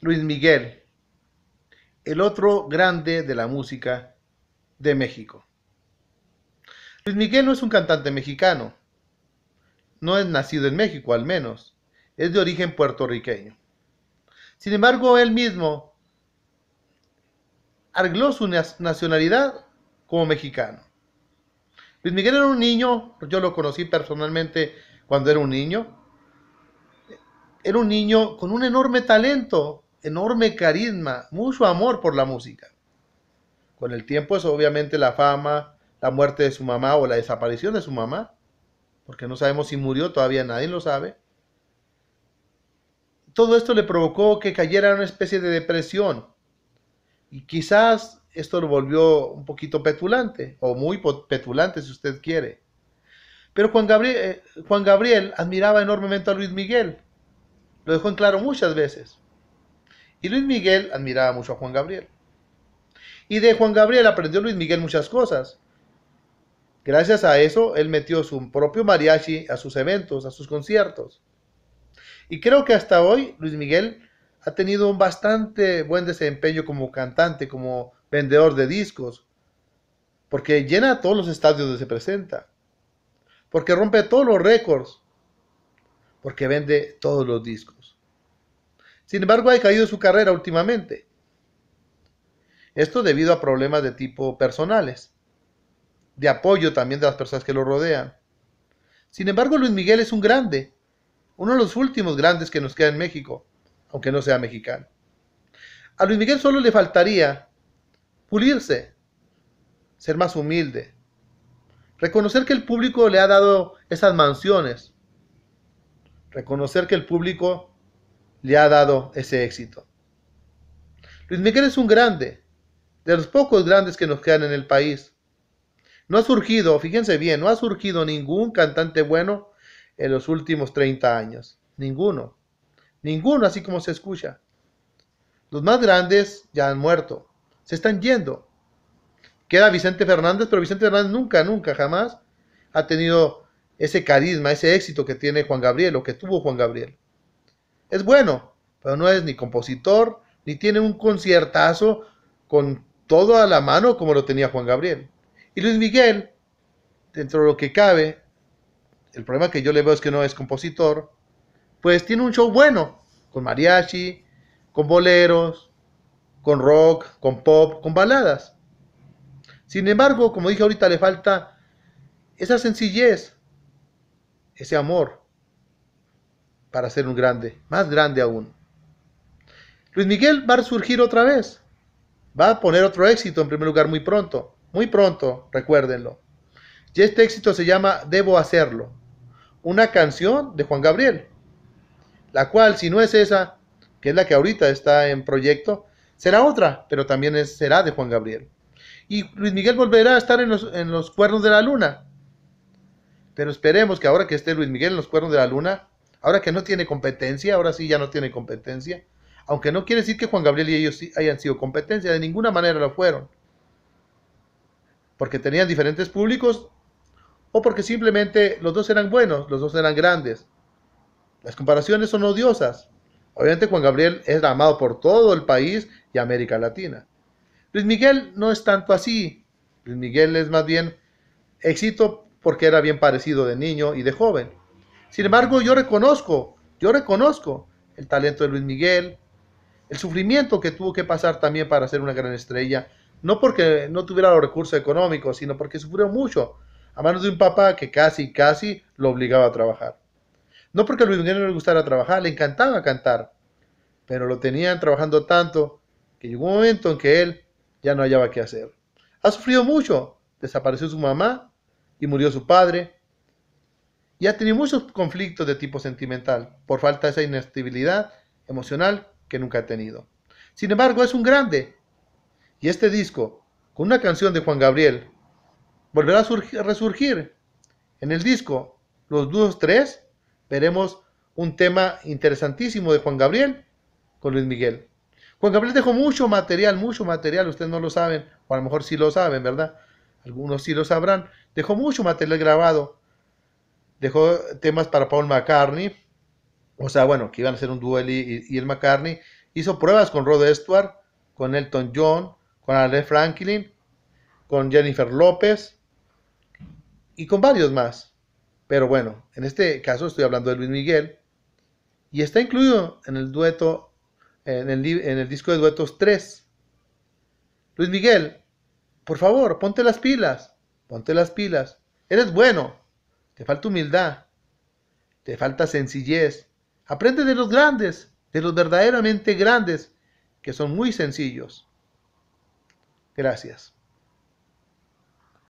Luis Miguel, el otro grande de la música de México. Luis Miguel no es un cantante mexicano, no es nacido en México al menos, es de origen puertorriqueño. Sin embargo, él mismo arregló su nacionalidad como mexicano. Luis Miguel era un niño, yo lo conocí personalmente cuando era un niño, era un niño con un enorme talento enorme carisma, mucho amor por la música. Con el tiempo es obviamente la fama, la muerte de su mamá o la desaparición de su mamá, porque no sabemos si murió, todavía nadie lo sabe. Todo esto le provocó que cayera en una especie de depresión y quizás esto lo volvió un poquito petulante o muy petulante si usted quiere. Pero Juan Gabriel, eh, Juan Gabriel admiraba enormemente a Luis Miguel, lo dejó en claro muchas veces. Y Luis Miguel admiraba mucho a Juan Gabriel. Y de Juan Gabriel aprendió Luis Miguel muchas cosas. Gracias a eso, él metió su propio mariachi a sus eventos, a sus conciertos. Y creo que hasta hoy Luis Miguel ha tenido un bastante buen desempeño como cantante, como vendedor de discos, porque llena todos los estadios donde se presenta, porque rompe todos los récords, porque vende todos los discos. Sin embargo, ha caído su carrera últimamente. Esto debido a problemas de tipo personales, de apoyo también de las personas que lo rodean. Sin embargo, Luis Miguel es un grande, uno de los últimos grandes que nos queda en México, aunque no sea mexicano. A Luis Miguel solo le faltaría pulirse, ser más humilde, reconocer que el público le ha dado esas mansiones, reconocer que el público le ha dado ese éxito. Luis Miguel es un grande, de los pocos grandes que nos quedan en el país. No ha surgido, fíjense bien, no ha surgido ningún cantante bueno en los últimos 30 años. Ninguno. Ninguno, así como se escucha. Los más grandes ya han muerto. Se están yendo. Queda Vicente Fernández, pero Vicente Fernández nunca, nunca, jamás ha tenido ese carisma, ese éxito que tiene Juan Gabriel o que tuvo Juan Gabriel. Es bueno, pero no es ni compositor, ni tiene un conciertazo con todo a la mano como lo tenía Juan Gabriel. Y Luis Miguel, dentro de lo que cabe, el problema que yo le veo es que no es compositor, pues tiene un show bueno, con mariachi, con boleros, con rock, con pop, con baladas. Sin embargo, como dije ahorita, le falta esa sencillez, ese amor, para ser un grande, más grande aún. Luis Miguel va a surgir otra vez. Va a poner otro éxito en primer lugar muy pronto. Muy pronto, recuérdenlo. Y este éxito se llama Debo hacerlo. Una canción de Juan Gabriel. La cual, si no es esa, que es la que ahorita está en proyecto, será otra, pero también será de Juan Gabriel. Y Luis Miguel volverá a estar en los, en los cuernos de la luna. Pero esperemos que ahora que esté Luis Miguel en los cuernos de la luna, Ahora que no tiene competencia, ahora sí ya no tiene competencia. Aunque no quiere decir que Juan Gabriel y ellos hayan sido competencia, de ninguna manera lo fueron. Porque tenían diferentes públicos o porque simplemente los dos eran buenos, los dos eran grandes. Las comparaciones son odiosas. Obviamente Juan Gabriel es amado por todo el país y América Latina. Luis Miguel no es tanto así. Luis Miguel es más bien éxito porque era bien parecido de niño y de joven. Sin embargo, yo reconozco, yo reconozco el talento de Luis Miguel, el sufrimiento que tuvo que pasar también para ser una gran estrella, no porque no tuviera los recursos económicos, sino porque sufrió mucho a manos de un papá que casi, casi lo obligaba a trabajar. No porque a Luis Miguel no le gustara trabajar, le encantaba cantar, pero lo tenían trabajando tanto que llegó un momento en que él ya no hallaba qué hacer. Ha sufrido mucho, desapareció su mamá y murió su padre, y ha tenido muchos conflictos de tipo sentimental por falta de esa inestabilidad emocional que nunca ha tenido. Sin embargo, es un grande. Y este disco, con una canción de Juan Gabriel, volverá a, resurgir. En el disco, los dos, 3, veremos un tema interesantísimo de Juan Gabriel con Luis Miguel. Juan Gabriel dejó mucho material, mucho material, ustedes no lo saben, o a lo mejor sí lo saben, ¿verdad? Algunos sí lo sabrán. Dejó mucho material grabado Dejó temas para Paul McCartney, o sea, bueno, que iban a ser un duelo y, el McCartney. Hizo pruebas con Rod Stewart, con Elton John, con Aretha Franklin, con Jennifer López y con varios más. Pero bueno, en este caso estoy hablando de Luis Miguel y está incluido en el dueto, en el, en el disco de duetos 3. Luis Miguel, por favor, ponte las pilas, ponte las pilas. Eres bueno, te falta humildad, te falta sencillez. Aprende de los grandes, de los verdaderamente grandes, que son muy sencillos. Gracias.